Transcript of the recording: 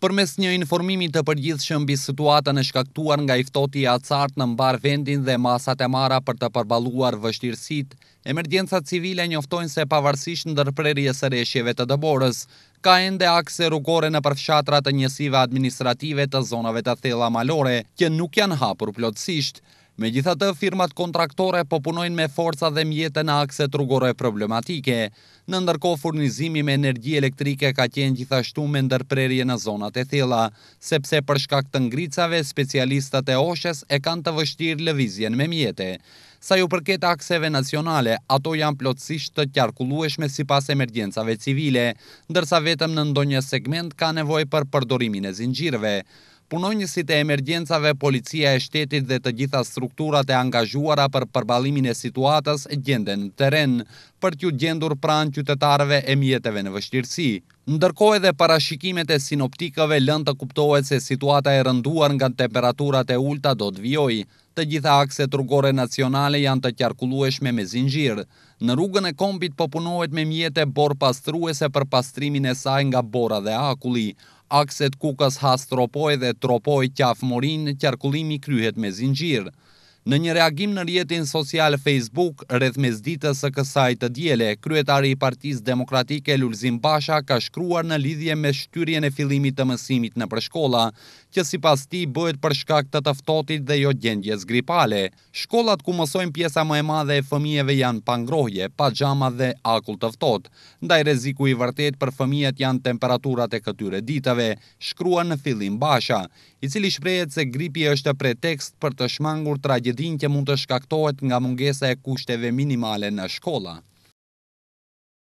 përmes një informimi të përgjithshëm mbi situatën e shkaktuar nga i ftohti i në mbar vendin dhe masat e marra për të përbaluar vështirësitë, emergjencat civile njoftojnë se pavarësisht ndërprerjes së rreshjeve të dëborës, ka ende akse rrugore në përfshatrat të njësive administrative të zonave të thella malore që nuk janë hapur plotësisht. Me gjitha të firmat kontraktore po punojnë me forca dhe mjetën a akse rrugore problematike, në ndërko furnizimi me energji elektrike ka qenë gjithashtu me ndërprerje në zonat e thila, sepse për shkak të ngricave, specialistat e oshes e kanë të vështirë levizjen me mjetë. Sa ju përket akseve nacionale, ato janë plotësisht të kjarkulueshme si pas emergjensave civile, ndërsa vetëm në ndonjë segment ka nevoj për përdorimin e zingjirve punonjësit e emergjensave, policia e shtetit dhe të gjitha strukturat e angazhuara për përbalimin e situatës gjende në teren, për t'ju gjendur pranë qytetarëve e mjetëve në vështirësi. Ndërkohë edhe parashikimet e sinoptikëve lënd të kuptohet se situata e rënduar nga temperaturat e ulta do të vjoj. Të gjitha akset rrugore nacionale janë të kjarkulueshme me zingjirë. Në rrugën e kombit përpunohet po me mjetë e borë pastruese për pastrimin e saj nga bora dhe akulli akset kukës has tropoj dhe tropoj qafmorin, morin, qarkullimi kryhet me zingjirë. Në një reagim në rjetin social Facebook, rrethmes ditës së kësaj të diele, kryetari i Partisë Demokratike Lulzim Basha ka shkruar në lidhje me shtyrjen e fillimit të mësimit në përshkolla, që sipas tij bëhet për shkak të tëftotit ftohtit dhe jo gjendjes gripale. Shkollat ku mësojnë pjesa më e madhe e fëmijëve janë pa ngrohje, pa xhama dhe akull të Ndaj rreziku i vërtet për fëmijët janë temperaturat e këtyre ditave, shkruan në fillim Basha, i cili shprehet se gripi është pretekst për të shmangur gjedinë që mund të shkaktohet nga mungese e kushteve minimale në shkolla.